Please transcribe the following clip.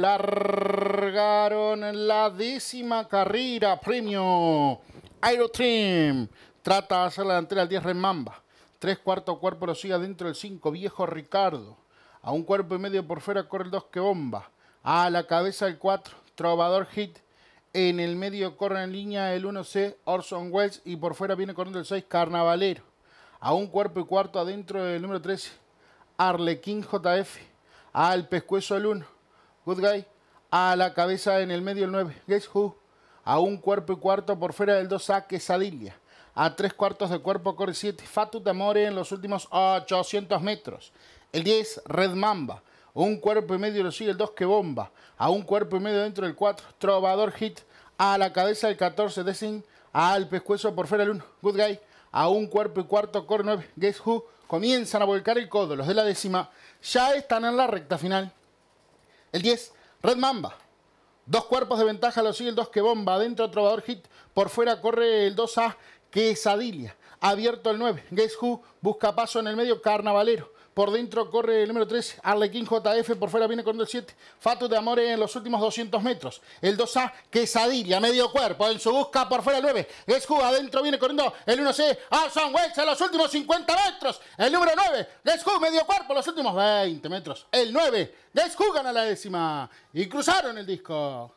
largaron la décima carrera premio Aerotrim. Trata de hacer la delantera al 10 Remamba. Tres cuarto cuerpo lo sigue dentro del 5, viejo Ricardo. A un cuerpo y medio por fuera corre el 2 que bomba. A la cabeza el 4, Trovador Hit. En el medio corre en línea el 1C, Orson Welles. Y por fuera viene corriendo el 6, Carnavalero. A un cuerpo y cuarto adentro del número 13, Arlequín JF al pescuezo el 1, good guy, a la cabeza en el medio el 9, guess who, a un cuerpo y cuarto por fuera del 2 a quesadilla, a tres cuartos de cuerpo corre 7, Fatu Tamore en los últimos 800 metros, el 10, Red Mamba, un cuerpo y medio lo sigue el 2 que bomba, a un cuerpo y medio dentro del 4, Trovador Hit, a la cabeza el 14, Desin, al pescuezo por fuera el 1, Good Guy, a un cuerpo y cuarto, Core 9, Guess Who, comienzan a volcar el codo, los de la décima ya están en la recta final. El 10, Red Mamba, dos cuerpos de ventaja, lo sigue el 2 que bomba, dentro trovador hit, por fuera corre el 2A, que Adilia abierto el 9. Guess Who busca paso en el medio, Carnavalero. Por dentro corre el número 3, Arlequín JF. Por fuera viene corriendo el 7, Fato de Amore en los últimos 200 metros. El 2A, Quesadilla, medio cuerpo. En su busca por fuera el 9, Guess Who. Adentro viene corriendo el 1C, Arson Wells en los últimos 50 metros. El número 9, Guess Who, medio cuerpo, los últimos 20 metros. El 9, Guess Who gana la décima. Y cruzaron el disco.